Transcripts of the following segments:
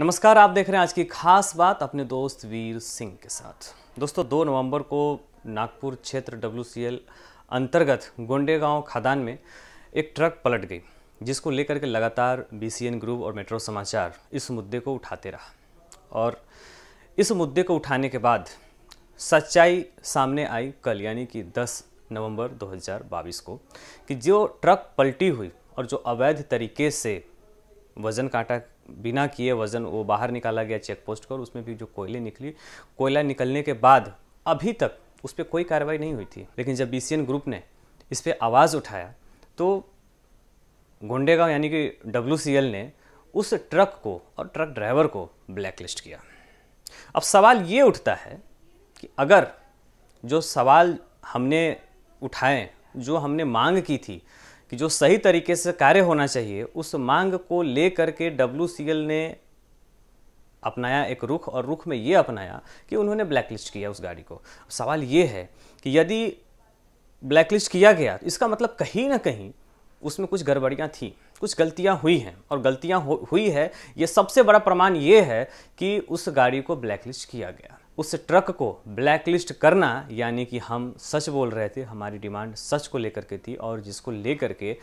नमस्कार आप देख रहे हैं आज की खास बात अपने दोस्त वीर सिंह के साथ दोस्तों 2 नवंबर को नागपुर क्षेत्र डब्ल्यू अंतर्गत गोंडे गांव खदान में एक ट्रक पलट गई जिसको लेकर के लगातार बी ग्रुप और मेट्रो समाचार इस मुद्दे को उठाते रहा और इस मुद्दे को उठाने के बाद सच्चाई सामने आई कल यानी कि 10 नवंबर 2022 को कि जो ट्रक पलटी हुई और जो अवैध तरीके से वज़न काटा बिना किए वज़न वो बाहर निकाला गया चेक पोस्ट का और उसमें भी जो कोयले निकली कोयला निकलने के बाद अभी तक उस पर कोई कार्रवाई नहीं हुई थी लेकिन जब बी ग्रुप ने इस पर आवाज़ उठाया तो गोंडेगांव यानी कि डब्ल्यू ने उस ट्रक को और ट्रक ड्राइवर को ब्लैकलिस्ट किया अब सवाल ये उठता है कि अगर जो सवाल हमने उठाए जो हमने मांग की थी कि जो सही तरीके से कार्य होना चाहिए उस मांग को लेकर के डब्ल्यू ने अपनाया एक रुख और रुख में ये अपनाया कि उन्होंने ब्लैकलिस्ट किया उस गाड़ी को सवाल ये है कि यदि ब्लैकलिस्ट किया गया इसका मतलब कहीं ना कहीं उसमें कुछ गड़बड़ियाँ थी कुछ गलतियाँ हुई हैं और गलतियाँ हुई है ये सबसे बड़ा प्रमाण ये है कि उस गाड़ी को ब्लैकलिस्ट किया गया उस ट्रक को ब्लैकलिस्ट करना यानी कि हम सच बोल रहे थे हमारी डिमांड सच को लेकर के थी और जिसको लेकर के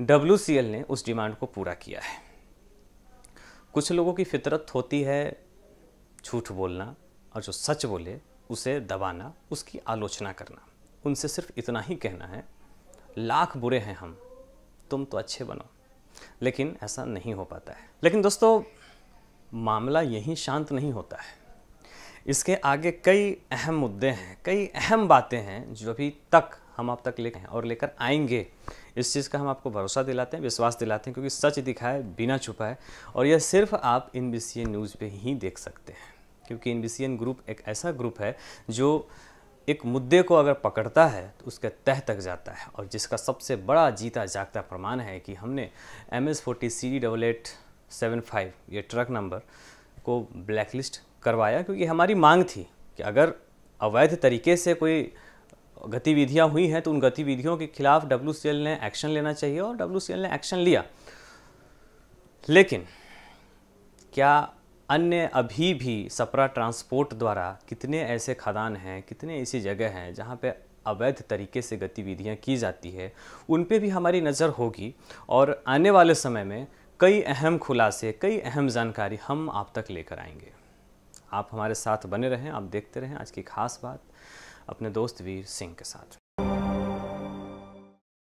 डब्ल्यू ने उस डिमांड को पूरा किया है कुछ लोगों की फितरत होती है झूठ बोलना और जो सच बोले उसे दबाना उसकी आलोचना करना उनसे सिर्फ इतना ही कहना है लाख बुरे हैं हम तुम तो अच्छे बनो लेकिन ऐसा नहीं हो पाता है लेकिन दोस्तों मामला यहीं शांत नहीं होता है इसके आगे कई अहम मुद्दे हैं कई अहम बातें हैं जो अभी तक हम आप तक लेकर हैं और लेकर आएंगे इस चीज़ का हम आपको भरोसा दिलाते हैं विश्वास दिलाते हैं क्योंकि सच दिखाए बिना छुपाए और यह सिर्फ आप इन बी न्यूज़ पर ही देख सकते हैं क्योंकि इन बी ग्रुप एक ऐसा ग्रुप है जो एक मुद्दे को अगर पकड़ता है तो उसके तह तक जाता है और जिसका सबसे बड़ा जीता जागता प्रमाण है कि हमने M S forty C D double eight seven five ये ट्रक नंबर को ब्लैकलिस्ट करवाया क्योंकि हमारी मांग थी कि अगर अवैध तरीके से कोई गतिविधियां हुई हैं तो उन गतिविधियों के खिलाफ डब्ल्यू ने एक्शन लेना चाहिए और डब्ल्यू ने एक्शन लिया लेकिन क्या अन्य अभी भी सपरा ट्रांसपोर्ट द्वारा कितने ऐसे खदान हैं कितने ऐसी जगह हैं जहाँ पे अवैध तरीके से गतिविधियाँ की जाती है उन पे भी हमारी नज़र होगी और आने वाले समय में कई अहम खुलासे कई अहम जानकारी हम आप तक लेकर आएंगे आप हमारे साथ बने रहें आप देखते रहें आज की खास बात अपने दोस्त वीर सिंह के साथ